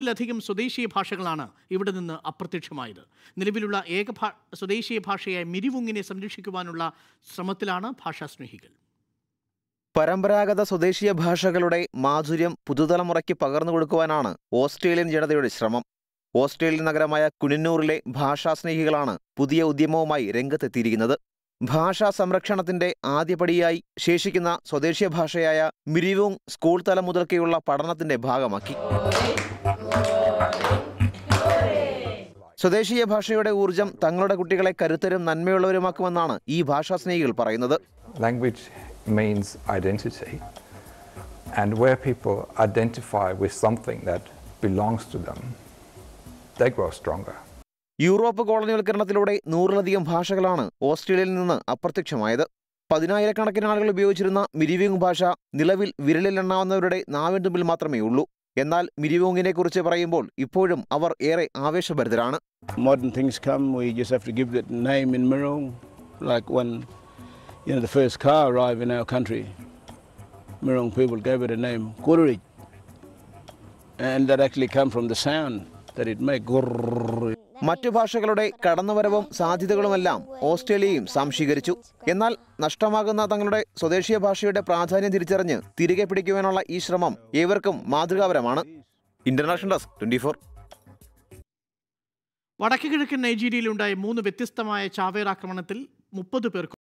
ത്തിലധികം സ്വദേശീയ ഭാഷകളാണ് ഇവിടെ നിന്ന് അപ്രത്യക്ഷമായത് നിലവിലുള്ള ഏക ഭാ സ്വദേശീയ ഭാഷയായ മിരിവുങ്ങിനെ സംരക്ഷിക്കുവാനുള്ള ശ്രമത്തിലാണ് ഭാഷാസ്നേഹികൾ പരമ്പരാഗത സ്വദേശീയ ഭാഷകളുടെ മാധുര്യം പുതുതലമുറയ്ക്ക് പകർന്നു കൊടുക്കുവാനാണ് ഓസ്ട്രേലിയൻ ജനതയുടെ ശ്രമം ഓസ്ട്രേലിയൻ നഗരമായ കുനിന്നൂറിലെ ഭാഷാസ്നേഹികളാണ് പുതിയ ഉദ്യമവുമായി രംഗത്തെത്തിയിരിക്കുന്നത് ഭാഷാ സംരക്ഷണത്തിന്റെ ആദ്യപടിയായി ശേഷിക്കുന്ന സ്വദേശീയ ഭാഷയായ മിരിവും സ്കൂൾ തലം മുതൽക്കെയുള്ള പഠനത്തിന്റെ ഭാഗമാക്കി സ്വദേശീയ ഭാഷയുടെ ഊർജം തങ്ങളുടെ കുട്ടികളെ കരുത്തരും നന്മയുള്ളവരുമാക്കുമെന്നാണ് ഈ ഭാഷാ സ്നേഹികൾ പറയുന്നത് language means identity and where people identify with something that belongs to them they grow stronger Europe കോളനിവൽക്കരണത്തിലൂടെ നൂറിലധികം ഭാഷകളാണ് ഓസ്ട്രേലിയയിൽ നിന്ന് അപ്രത്യക്ഷമായത് പതിനായിരക്കണക്കിന് ആളുകൾ ഉപയോഗിച്ചിരുന്ന മിരിവിങ് ഭാഷ നിലവിൽ വിരലിലെണ്ണാവുന്നവരുടെ നാവിൻ തുമ്പിൽ മാത്രമേ ഉള്ളൂ എന്നാൽ മിരിവോങ്ങിനെ കുറിച്ച് പറയുമ്പോൾ ഇപ്പോഴും അവർ ഏറെ ആവേശഭരിതരാണ് Modern things come, we just have to give it name in Mirong. Like when you know, the first car arrived in our country, Mirong people gave it a name, Kururi. And that actually come from the sound that it made, Gurr. മറ്റു ഭാഷകളുടെ കടന്നുവരവും സാധ്യതകളുമെല്ലാം ഓസ്ട്രേലിയയും സംശീകരിച്ചു എന്നാൽ നഷ്ടമാകുന്ന തങ്ങളുടെ സ്വദേശീയ ഭാഷയുടെ പ്രാധാന്യം തിരിച്ചറിഞ്ഞ് തിരികെ പിടിക്കുവാനുള്ള ഈ ശ്രമം ഏവർക്കും മാതൃകാപരമാണ് ഇന്റർനാഷണൽ ഡെസ്ക് ട്വന്റി ഫോർ വടക്കു കിഴക്കൻ നൈജീരിയയിലുണ്ടായ മൂന്ന് വ്യത്യസ്തമായ ചാവേർ ആക്രമണത്തിൽ മുപ്പത് പേർ